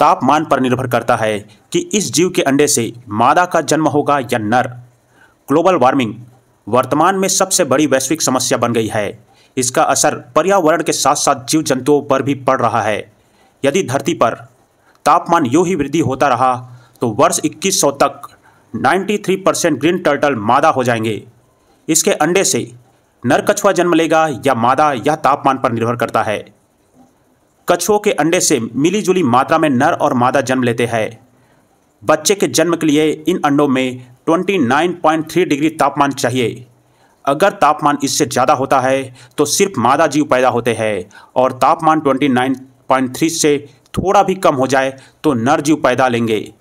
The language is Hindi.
तापमान पर निर्भर करता है कि इस जीव के अंडे से मादा का जन्म होगा या नर ग्लोबल वार्मिंग वर्तमान में सबसे बड़ी वैश्विक समस्या बन गई है इसका असर पर्यावरण के साथ साथ जीव जंतुओं पर भी पड़ रहा है यदि धरती पर तापमान यूँ ही वृद्धि होता रहा तो वर्ष इक्कीस तक 93 परसेंट ग्रीन टर्टल मादा हो जाएंगे इसके अंडे से नर कछुआ जन्म लेगा या मादा यह तापमान पर निर्भर करता है कछुओं के अंडे से मिलीजुली मात्रा में नर और मादा जन्म लेते हैं बच्चे के जन्म के लिए इन अंडों में 29.3 डिग्री तापमान चाहिए अगर तापमान इससे ज़्यादा होता है तो सिर्फ मादा जीव पैदा होते हैं और तापमान 29.3 से थोड़ा भी कम हो जाए तो नर जीव पैदा लेंगे